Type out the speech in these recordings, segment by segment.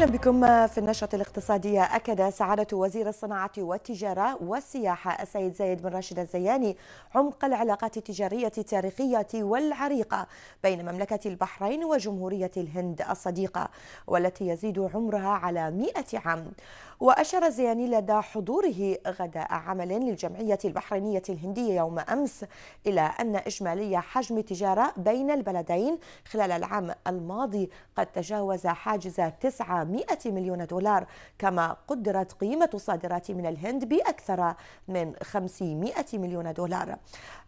اهلا بكم في النشره الاقتصاديه اكد سعاده وزير الصناعه والتجاره والسياحه السيد زايد بن راشد الزياني عمق العلاقات التجاريه التاريخيه والعريقه بين مملكه البحرين وجمهوريه الهند الصديقه والتي يزيد عمرها على 100 عام وأشار زياني لدى حضوره غداء عمل للجمعية البحرينية الهندية يوم أمس إلى أن إجمالي حجم التجارة بين البلدين خلال العام الماضي قد تجاوز حاجز 900 مليون دولار كما قدرت قيمة الصادرات من الهند بأكثر من 500 مليون دولار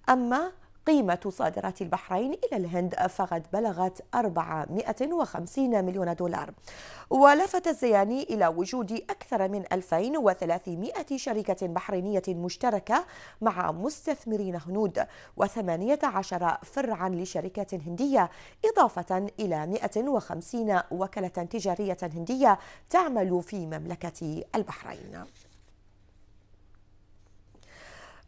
أما قيمة صادرات البحرين إلى الهند فقد بلغت 450 مليون دولار ولفت الزياني إلى وجود أكثر من 2300 شركة بحرينية مشتركة مع مستثمرين هنود و18 فرعا لشركات هندية إضافة إلى 150 وكالة تجارية هندية تعمل في مملكة البحرين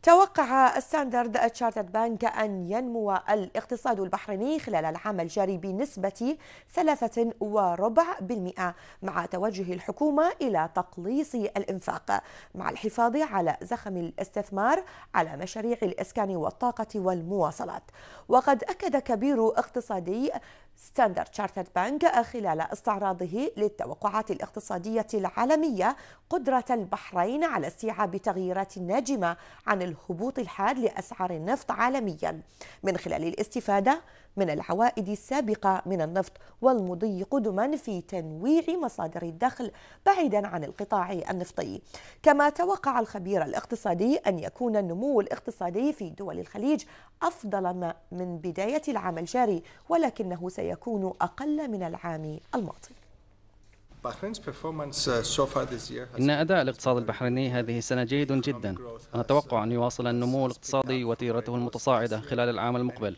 توقع ستاندرد تشارتد بانك أن ينمو الاقتصاد البحريني خلال العام الجاري بنسبة ثلاثة وربع بالمئة مع توجه الحكومة إلى تقليص الإنفاق مع الحفاظ على زخم الاستثمار على مشاريع الإسكان والطاقة والمواصلات وقد أكد كبير اقتصادي ستاندرد تشارترد بنك خلال استعراضه للتوقعات الاقتصادية العالمية قدرة البحرين على استيعاب تغييرات ناجمة عن الهبوط الحاد لأسعار النفط عالميا من خلال الاستفادة من العوائد السابقة من النفط والمضي قدما في تنويع مصادر الدخل بعيدا عن القطاع النفطي كما توقع الخبير الاقتصادي أن يكون النمو الاقتصادي في دول الخليج أفضل من بداية العام الجاري ولكنه سي سيكون أقل من العام الماضي uh, إن أداء الاقتصاد البحريني هذه السنة جيد جدا نتوقع أن يواصل النمو الاقتصادي وتيرته المتصاعدة خلال العام المقبل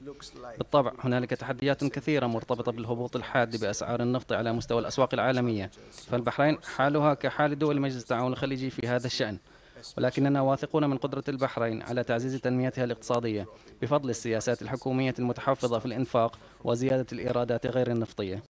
بالطبع هنالك تحديات كثيرة مرتبطة بالهبوط الحاد بأسعار النفط على مستوى الأسواق العالمية فالبحرين حالها كحال دول مجلس التعاون الخليجي في هذا الشأن ولكننا واثقون من قدرة البحرين على تعزيز تنميتها الاقتصادية بفضل السياسات الحكومية المتحفظة في الإنفاق وزيادة الإيرادات غير النفطية